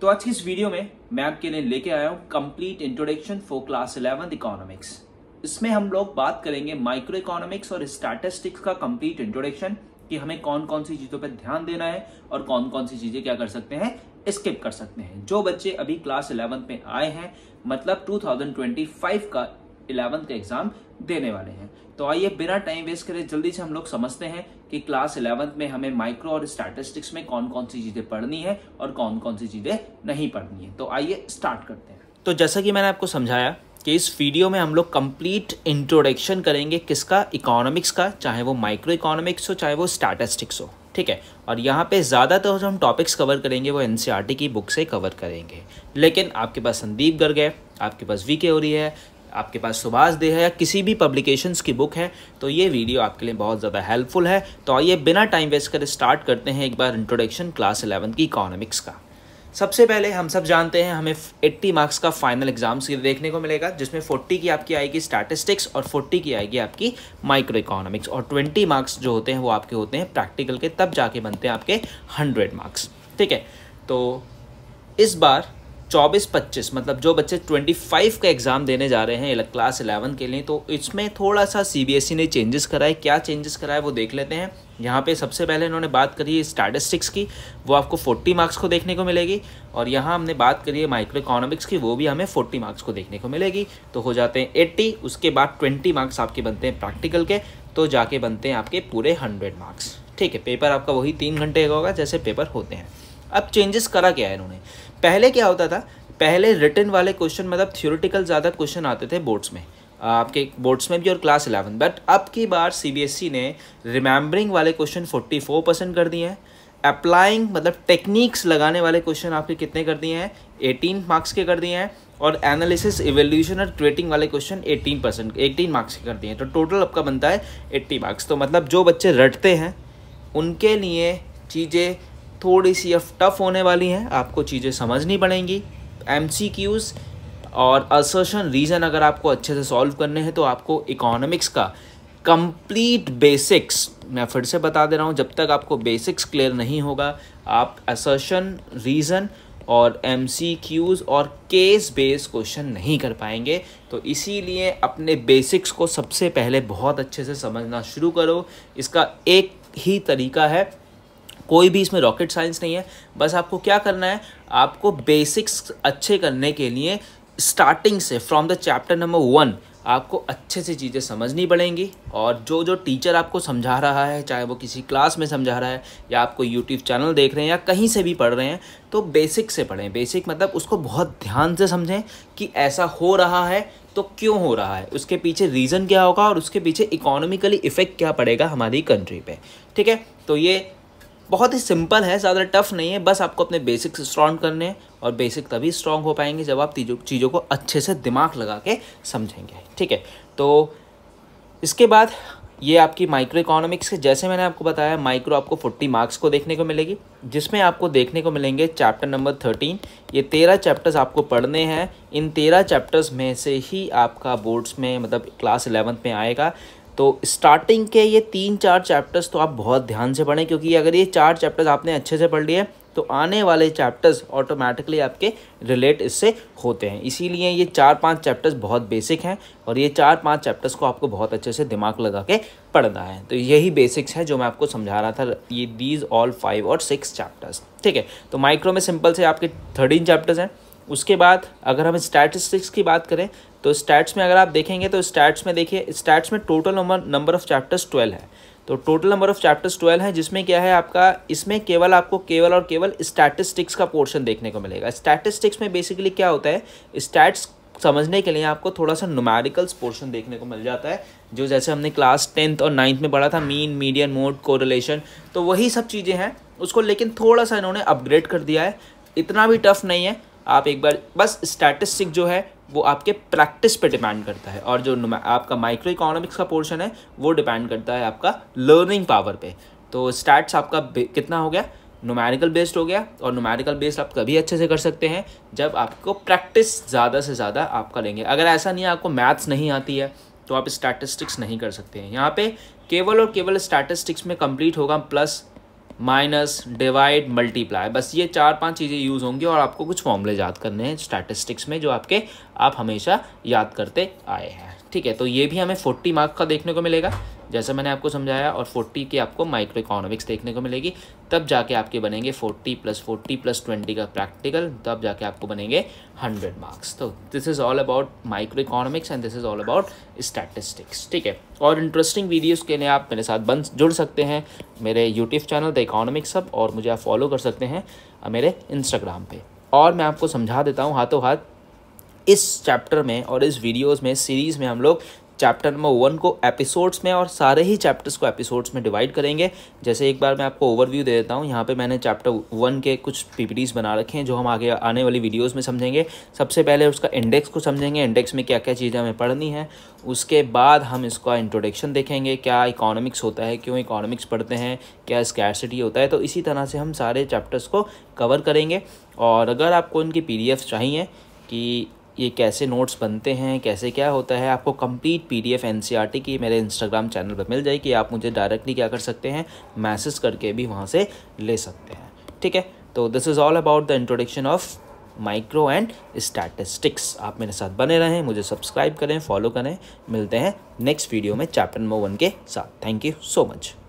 तो आज की इस वीडियो में मैं आपके लिए लेके आया हूँ complete introduction for class eleventh economics इसमें हम लोग बात करेंगे माइक्रो इकोनॉमिक्स और स्टैटिस्टिक्स का कंप्लीट इंट्रोडक्शन कि हमें कौन कौन सी चीज़ों पर ध्यान देना है और कौन कौन सी चीज़ें क्या कर सकते हैं स्किप कर सकते हैं जो बच्चे अभी क्लास इलेवंथ में आए हैं मतलब 2025 का इलेवंथ का एग्जाम देने वाले हैं तो आइए बिना टाइम वेस्ट करे जल्दी से हम लोग समझते हैं कि क्लास इलेवंथ में हमें माइक्रो और स्टैटिस्टिक्स में कौन कौन सी चीज़ें पढ़नी है और कौन कौन सी चीज़ें नहीं पढ़नी है तो आइए स्टार्ट करते हैं तो जैसा कि मैंने आपको समझाया कि इस वीडियो में हम लोग कंप्लीट इंट्रोडक्शन करेंगे किसका इकोनॉमिक्स का चाहे वो माइक्रो इकोनॉमिक्स हो चाहे वो स्टैटिस्टिक्स हो ठीक है और यहाँ पे ज़्यादातर तो जो हम टॉपिक्स कवर करेंगे वो एन e की बुक से कवर करेंगे लेकिन आपके पास संदीप गर्ग है आपके पास वी के हो रही है आपके पास सुभाष दे है या किसी भी पब्लिकेशंस की बुक है तो ये वीडियो आपके लिए बहुत ज़्यादा हेल्पफुल है तो आइए बिना टाइम वेस्ट कर स्टार्ट करते हैं एक बार इंट्रोडक्शन क्लास इलेवन की इकोनॉमिक्स का सबसे पहले हम सब जानते हैं हमें 80 मार्क्स का फाइनल एग्जाम देखने को मिलेगा जिसमें 40 की आपकी आएगी स्टैटिस्टिक्स और 40 की आएगी आपकी माइक्रो इकोनॉमिक्स और 20 मार्क्स जो होते हैं वो आपके होते हैं प्रैक्टिकल के तब जाके बनते हैं आपके 100 मार्क्स ठीक है तो इस बार चौबीस पच्चीस मतलब जो बच्चे ट्वेंटी फाइव का एग्ज़ाम देने जा रहे हैं क्लास इलेवन के लिए तो इसमें थोड़ा सा ई e ने चेंजेस कराए क्या चेंजेस कराए वो देख लेते हैं यहाँ पे सबसे पहले इन्होंने बात करी है स्टैटिस्टिक्स की वो आपको 40 मार्क्स को देखने को मिलेगी और यहाँ हमने बात करी है माइक्रो इकोनॉमिक्स की वो भी हमें फ़ोर्टी मार्क्स को देखने को मिलेगी तो हो जाते हैं एट्टी उसके बाद ट्वेंटी मार्क्स आपके बनते हैं प्रैक्टिकल के तो जाके बनते हैं आपके पूरे हंड्रेड मार्क्स ठीक है पेपर आपका वही तीन घंटे का होगा जैसे पेपर होते हैं अब चेंजेस करा क्या है इन्होंने पहले क्या होता था पहले रिटर्न वाले क्वेश्चन मतलब थ्योरेटिकल ज़्यादा क्वेश्चन आते थे बोर्ड्स में आपके बोर्ड्स में भी और क्लास इलेवन बट अब की बार सीबीएसई e ने रिमेंबरिंग वाले क्वेश्चन फोर्टी फोर परसेंट कर दिए हैं अप्लाइंग मतलब टेक्निक्स लगाने वाले क्वेश्चन आपके कितने कर दिए हैं एटीन मार्क्स के कर दिए हैं और एनालिसिस इवेल्यूशन और ट्रेटिंग वाले question eighteen percent eighteen marks के कर दिए हैं तो टोटल आपका बनता है एट्टी मार्क्स तो मतलब जो बच्चे रटते हैं उनके लिए चीज़ें थोड़ी सी अब टफ होने वाली हैं आपको चीज़ें समझनी पड़ेंगी एम और असर्शन रीज़न अगर आपको अच्छे से सॉल्व करने हैं तो आपको इकोनॉमिक्स का कंप्लीट बेसिक्स मैं फिर से बता दे रहा हूँ जब तक आपको बेसिक्स क्लियर नहीं होगा आप असर्शन रीज़न और एम और केस बेस क्वेश्चन नहीं कर पाएंगे तो इसीलिए अपने बेसिक्स को सबसे पहले बहुत अच्छे से समझना शुरू करो इसका एक ही तरीका है कोई भी इसमें रॉकेट साइंस नहीं है बस आपको क्या करना है आपको बेसिक्स अच्छे करने के लिए स्टार्टिंग से from the chapter number one आपको अच्छे से चीज़ें समझनी पड़ेंगी और जो जो टीचर आपको समझा रहा है चाहे वो किसी क्लास में समझा रहा है या आपको यूट्यूब चैनल देख रहे हैं या कहीं से भी पढ़ रहे हैं तो बेसिक से पढ़ें बेसिक मतलब उसको बहुत ध्यान से समझें कि ऐसा हो रहा है तो क्यों हो रहा है उसके पीछे रीज़न क्या होगा और उसके पीछे इकोनॉमिकली इफ़ेक्ट क्या पड़ेगा हमारी कंट्री पर ठीक है तो ये बहुत ही सिंपल है ज़्यादा टफ नहीं है बस आपको अपने बेसिक्स स्ट्रॉन्ग करने हैं और बेसिक तभी स्ट्रॉन्ग हो पाएंगे जब आप तीजों चीज़ों को अच्छे से दिमाग लगा के समझेंगे ठीक है तो इसके बाद ये आपकी माइक्रो इकोनॉमिक्स के जैसे मैंने आपको बताया माइक्रो आपको 40 मार्क्स को देखने को मिलेगी जिसमें आपको देखने को मिलेंगे चैप्टर नंबर 13 ये तेरह चैप्टर्स आपको पढ़ने हैं इन तेरह चैप्टर्स में से ही आपका बोर्ड्स में मतलब क्लास इलेवंथ में आएगा तो स्टार्टिंग के ये तीन चार चैप्टर्स तो आप बहुत ध्यान से पढ़ें क्योंकि अगर ये चार चैप्टर्स आपने अच्छे से पढ़ लिए तो आने वाले चैप्टर्स ऑटोमेटिकली आपके रिलेट इससे होते हैं इसीलिए ये चार पांच चैप्टर्स बहुत बेसिक हैं और ये चार पांच चैप्टर्स को आपको बहुत अच्छे से दिमाग लगा के पढ़ना है तो यही बेसिक्स है जो मैं आपको समझा रहा था ये दीज ऑल फाइव और सिक्स चैप्टर्स ठीक है तो माइक्रो में सिंपल से आपके थर्टीन चैप्टर्स हैं उसके बाद अगर हम स्टैटिस्टिक्स की बात करें तो स्टैट्स में अगर आप देखेंगे तो स्टैट्स में देखिए स्टैट्स में total number number of chapters twelve है तो total number of chapters twelve है जिसमें क्या है आपका इसमें केवल आपको केवल और केवल स्टैटिस्टिक्स का पोर्शन देखने को मिलेगा स्टैटिस्टिक्स में बेसिकली क्या होता है स्टैट्स समझने के लिए आपको थोड़ा सा नुमेरिकल्स पोर्शन देखने को मिल जाता है जो जैसे हमने क्लास टेंथ और नाइन्थ में पढ़ा था मीन मीडियन मोड कोरिलेशन तो वही सब चीज़ें हैं उसको लेकिन थोड़ा सा इन्होंने अपग्रेड कर दिया है इतना भी टफ नहीं है आप एक बार बस स्टैटिस्टिक जो है वो आपके प्रैक्टिस पे डिपेंड करता है और जो आपका माइक्रो इकोनॉमिक्स का पोर्शन है वो डिपेंड करता है आपका लर्निंग पावर पे तो स्टैट्स आपका कितना हो गया नोमेरिकल बेस्ड हो गया और नोमेरिकल बेस्ड आप कभी अच्छे से कर सकते हैं जब आपको प्रैक्टिस ज़्यादा से ज़्यादा आप करेंगे अगर ऐसा नहीं है आपको मैथ्स नहीं आती है तो आप स्टैटिस्टिक्स नहीं कर सकते हैं यहाँ पे केवल और केवल स्टैटिस्टिक्स में कंप्लीट होगा प्लस माइनस डिवाइड मल्टीप्लाई बस ये चार पांच चीज़ें यूज़ होंगी और आपको कुछ फॉर्मूले याद करने हैं स्टैटिस्टिक्स में जो आपके आप हमेशा याद करते आए हैं ठीक है तो ये भी हमें फोर्टी मार्क का देखने को मिलेगा जैसे मैंने आपको समझाया और फोर्टी की आपको माइक्रो इकोनॉमिक्स देखने को मिलेगी तब जाके आपके बनेंगे forty plus forty plus twenty का प्रैक्टिकल तब जाके आपको बनेंगे हंड्रेड मार्क्स तो this is all about microeconomics and this is all about statistics ठीक है और इंटरेस्टिंग वीडियोस के लिए आप मेरे साथ बन जुड़ सकते हैं मेरे यूट्यूब चैनल द इकोनॉमिक्स सब और मुझे आप फॉलो कर सकते हैं मेरे इंस्टाग्राम पर और मैं आपको समझा देता हूँ हाथों हाथ इस चैप्टर में और इस वीडियोस में सीरीज़ में हम लोग चैप्टर नंबर वन को एपिसोड्स में और सारे ही चैप्टर्स को एपिसोड्स में डिवाइड करेंगे जैसे एक बार मैं आपको ओवरव्यू दे देता हूँ यहाँ पे मैंने चैप्टर वन के कुछ पीपीटीज बना रखे हैं जो हम आगे आने वाली वीडियोस में समझेंगे सबसे पहले उसका इंडेक्स को समझेंगे इंडेक्स में क्या क्या चीज़ें हमें पढ़नी है उसके बाद हम इसका इंट्रोडक्शन देखेंगे क्या इकोनॉमिक्स होता है क्यों इकोनॉमिक्स पढ़ते हैं क्या स्कैरसिटी होता है तो इसी तरह से हम सारे चैप्टर्स को कवर करेंगे और अगर आपको इनकी पी चाहिए कि ये कैसे नोट्स बनते हैं कैसे क्या होता है आपको कंप्लीट पीडीएफ एनसीईआरटी की मेरे इंस्टाग्राम चैनल पर मिल जाएगी आप मुझे डायरेक्टली क्या कर सकते हैं मैसेज करके भी वहाँ से ले सकते हैं ठीक है तो this is all about the introduction of micro and statistics आप मेरे साथ बने रहें मुझे सब्सक्राइब करें फॉलो करें मिलते हैं नेक्स्ट वीडियो में चैप्टर नंबर वन के साथ थैंक यू सो मच